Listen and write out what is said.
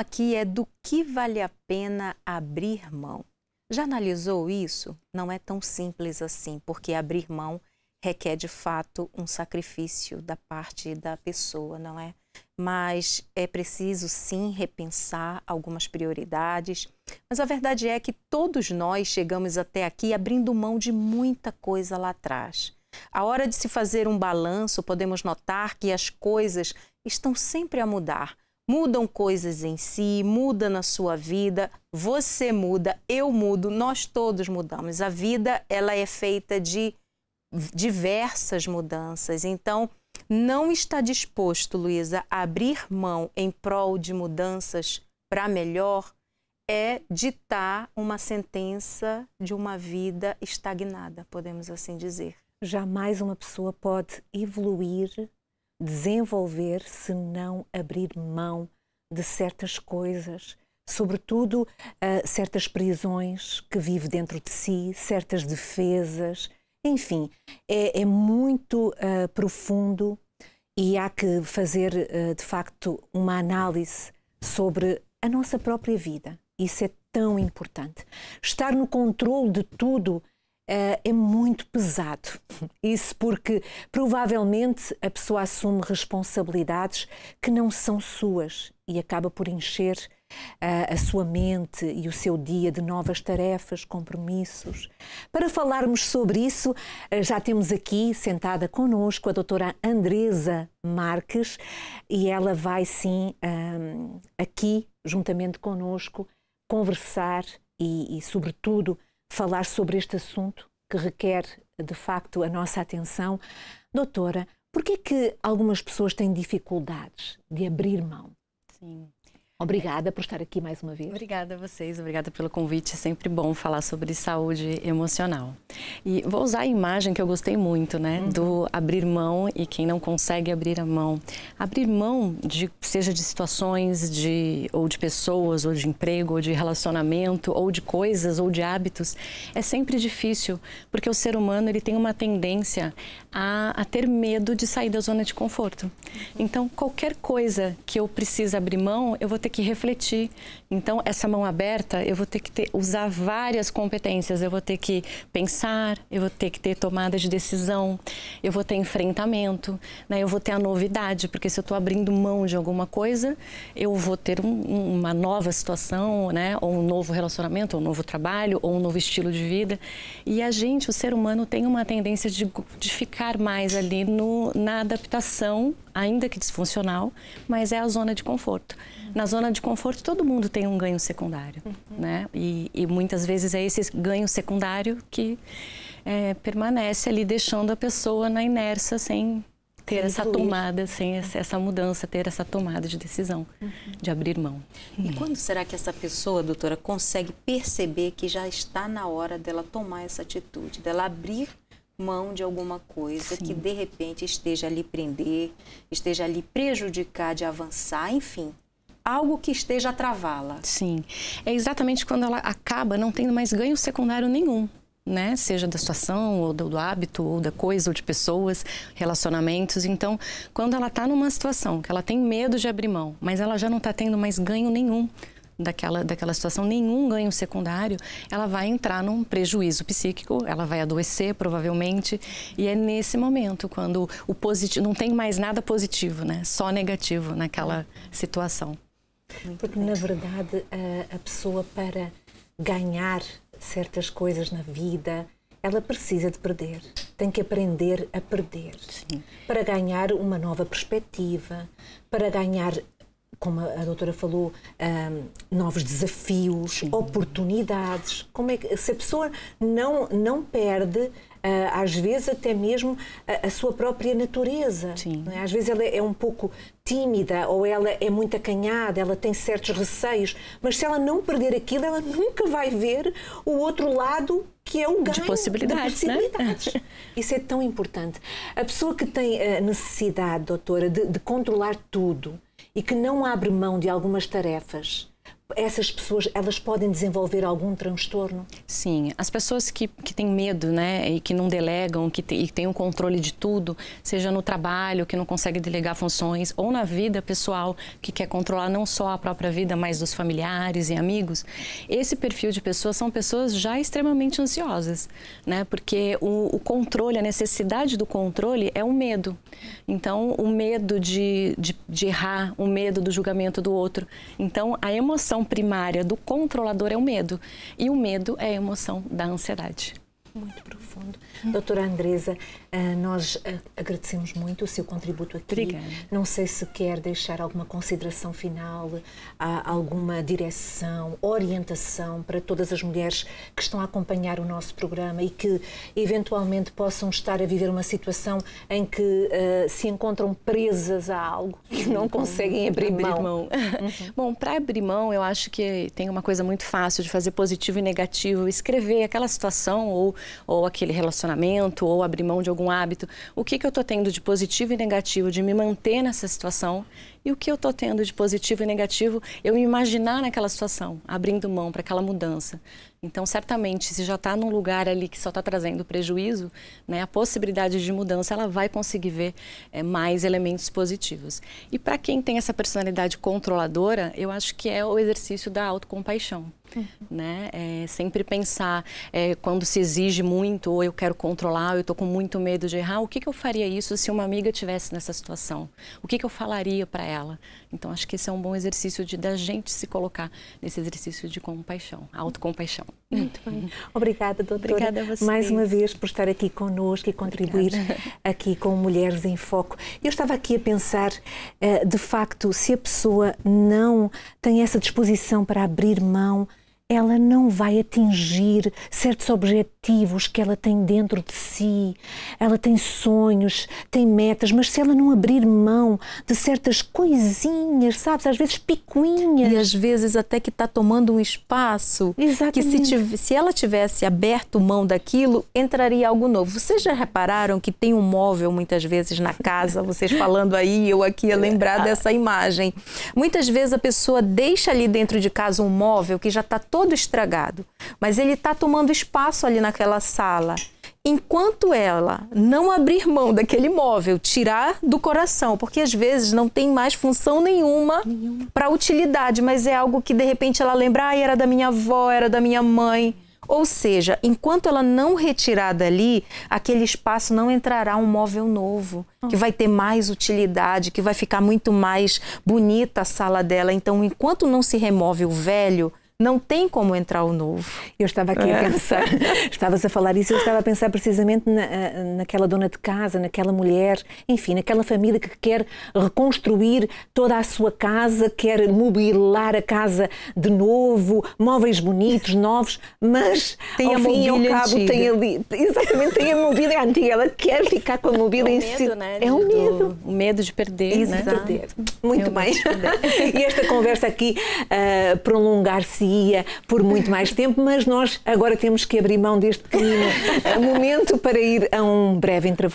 Então, aqui é do que vale a pena abrir mão. Já analisou isso? Não é tão simples assim, porque abrir mão requer de fato um sacrifício da parte da pessoa, não é? Mas é preciso sim repensar algumas prioridades. Mas a verdade é que todos nós chegamos até aqui abrindo mão de muita coisa lá atrás. A hora de se fazer um balanço, podemos notar que as coisas estão sempre a mudar mudam coisas em si, muda na sua vida, você muda, eu mudo, nós todos mudamos. A vida ela é feita de diversas mudanças. Então, não está disposto, Luísa, a abrir mão em prol de mudanças para melhor é ditar uma sentença de uma vida estagnada, podemos assim dizer. Jamais uma pessoa pode evoluir desenvolver se não abrir mão de certas coisas, sobretudo uh, certas prisões que vive dentro de si, certas defesas, enfim, é, é muito uh, profundo e há que fazer uh, de facto uma análise sobre a nossa própria vida. Isso é tão importante. Estar no controle de tudo eh, é muito pesado. Isso porque provavelmente a pessoa assume responsabilidades que não são suas e acaba por encher uh, a sua mente e o seu dia de novas tarefas, compromissos. Para falarmos sobre isso, uh, já temos aqui sentada conosco a doutora Andresa Marques e ela vai sim aqui, juntamente conosco conversar e, e sobretudo, falar sobre este assunto que requer, de facto, a nossa atenção. Doutora, por que é algumas pessoas têm dificuldades de abrir mão? Sim. Obrigada por estar aqui mais uma vez. Obrigada a vocês, obrigada pelo convite. É sempre bom falar sobre saúde emocional. E vou usar a imagem que eu gostei muito, né? Uhum. Do abrir mão e quem não consegue abrir a mão. Abrir mão, de, seja de situações, de, ou de pessoas, ou de emprego, ou de relacionamento, ou de coisas, ou de hábitos, é sempre difícil, porque o ser humano ele tem uma tendência a, a ter medo de sair da zona de conforto. Uhum. Então, qualquer coisa que eu precise abrir mão, eu vou ter ter que refletir. Então, essa mão aberta, eu vou ter que ter, usar várias competências. Eu vou ter que pensar, eu vou ter que ter tomada de decisão, eu vou ter enfrentamento, né? eu vou ter a novidade, porque se eu estou abrindo mão de alguma coisa, eu vou ter um, uma nova situação, né? ou um novo relacionamento, ou um novo trabalho, ou um novo estilo de vida. E a gente, o ser humano, tem uma tendência de, de ficar mais ali no, na adaptação ainda que disfuncional, mas é a zona de conforto. Na zona de conforto, todo mundo tem um ganho secundário, uhum. né? E, e, muitas vezes é esse ganho secundário que é, permanece ali, deixando a pessoa na inércia sem ter sem essa incluir. tomada, sem essa mudança, ter essa tomada de decisão, uhum. de abrir mão. E uhum. quando será que essa pessoa, doutora, consegue perceber que já está na hora dela tomar essa atitude, dela abrir mão de alguma coisa Sim. que de repente esteja ali lhe prender, esteja ali lhe prejudicar de avançar, enfim, algo que esteja a travá-la. Sim, é exatamente quando ela acaba não tendo mais ganho secundário nenhum. Né? Seja da situação, ou do, do hábito, ou da coisa, ou de pessoas, relacionamentos. Então, quando ela está numa situação que ela tem medo de abrir mão, mas ela já não está tendo mais ganho nenhum, daquela, daquela situação, nenhum ganho secundário, ela vai entrar num prejuízo psíquico, ela vai adoecer provavelmente. E é nesse momento quando o positivo, não tem mais nada positivo, né? Só negativo naquela situação. Porque, na verdade, a, a pessoa para ganhar certas coisas na vida, ela precisa de perder. Tem que aprender a perder. Sim. Para ganhar uma nova perspectiva, para ganhar como a doutora falou, um, novos desafios, Sim. oportunidades. Como é que se a pessoa não não perde uh, às vezes até mesmo a, a sua própria natureza. É? Às vezes ela é um pouco tímida ou ela é muito acanhada, ela tem certos receios, mas se ela não perder aquilo, ela nunca vai ver o outro lado que é o ganho de possibilidades. De possibilidades. Né? Isso é tão importante. A pessoa que tem a ah, necessidade, doutora, de, de controlar tudo, e que não abre mão de algumas tarefas essas pessoas elas podem desenvolver algum transtorno? Sim, as pessoas que, que têm medo, né, e que não delegam, que te, e têm o um controle de tudo, seja no trabalho, que não consegue delegar funções, ou na vida pessoal, que quer controlar não só a própria vida, mas dos familiares e amigos, esse perfil de pessoas são pessoas já extremamente ansiosas, né, porque o, o controle, a necessidade do controle é o medo. Então, o medo de, de, de errar, o medo do julgamento do outro. Então, a emoção emoção primária do controlador é o medo. E o medo é a emoção da ansiedade muito profundo. Doutora Andresa, eh, nós eh, agradecemos muito o seu contributo aqui. Obrigada. Não sei se quer deixar alguma consideração final, alguma direção, orientação para todas as mulheres que estão a acompanhar o nosso programa e que eventualmente possam estar a viver uma situação em que uh, se encontram presas a algo que não uhum. conseguem abrir, abrir mão. mão. Uhum. Bom, para abrir mão, eu acho que tem uma coisa muito fácil de fazer positivo e negativo, escrever aquela situação ou ou aquele relacionamento, ou abrir mão de algum hábito. O que, que eu estou tendo de positivo e negativo de me manter nessa situação e o que eu estou tendo de positivo e negativo eu me imaginar naquela situação, abrindo mão para aquela mudança. Então, certamente, se já está num lugar ali que só está trazendo prejuízo, né, a possibilidade de mudança ela vai conseguir ver é, mais elementos positivos. E para quem tem essa personalidade controladora, eu acho que é o exercício da autocompaixão. É. Né? É, sempre pensar é, quando se exige muito, ou eu quero controlar, ou eu estou com muito medo de errar, o que, que eu faria isso se uma amiga tivesse nessa situação? O que, que eu falaria para ela? Então, acho que esse é um bom exercício de da gente se colocar nesse exercício de compaixão, autocompaixão. Muito bem. Uhum. Obrigada, doutora. Obrigada a você. Mais uma vez por estar aqui conosco e contribuir Obrigada. aqui com Mulheres em Foco. Eu estava aqui a pensar, eh, de facto, se a pessoa não tem essa disposição para abrir mão ela não vai atingir certos objetivos que ela tem dentro de si. Ela tem sonhos, tem metas, mas se ela não abrir mão de certas coisinhas, sabes, às vezes picuinhas. E às vezes até que está tomando um espaço. Exatamente. Que se, se ela tivesse aberto mão daquilo, entraria algo novo. Vocês já repararam que tem um móvel muitas vezes na casa, vocês falando aí, eu aqui a lembrar dessa imagem. Muitas vezes a pessoa deixa ali dentro de casa um móvel que já está todo todo estragado, mas ele está tomando espaço ali naquela sala. Enquanto ela não abrir mão daquele móvel, tirar do coração, porque às vezes não tem mais função nenhuma, nenhuma. para utilidade, mas é algo que de repente ela lembra, ah, era da minha avó, era da minha mãe. Ou seja, enquanto ela não retirar dali, aquele espaço não entrará um móvel novo, que vai ter mais utilidade, que vai ficar muito mais bonita a sala dela. Então, enquanto não se remove o velho, não tem como entrar o novo. Eu estava aqui a é. pensar, estavas a falar isso, eu estava a pensar precisamente na, naquela dona de casa, naquela mulher, enfim, naquela família que quer reconstruir toda a sua casa, quer mobilar a casa de novo, móveis bonitos, novos, mas tem ao a fim e ao cabo antiga. tem ali, exatamente, tem a mobília antiga, ela quer ficar com a mobília é em si. Né, é um medo. O medo de perder, né? Exato. né? Muito eu bem. É. e esta conversa aqui uh, prolongar-se dia por muito mais tempo, mas nós agora temos que abrir mão deste pequeno momento para ir a um breve intervalo.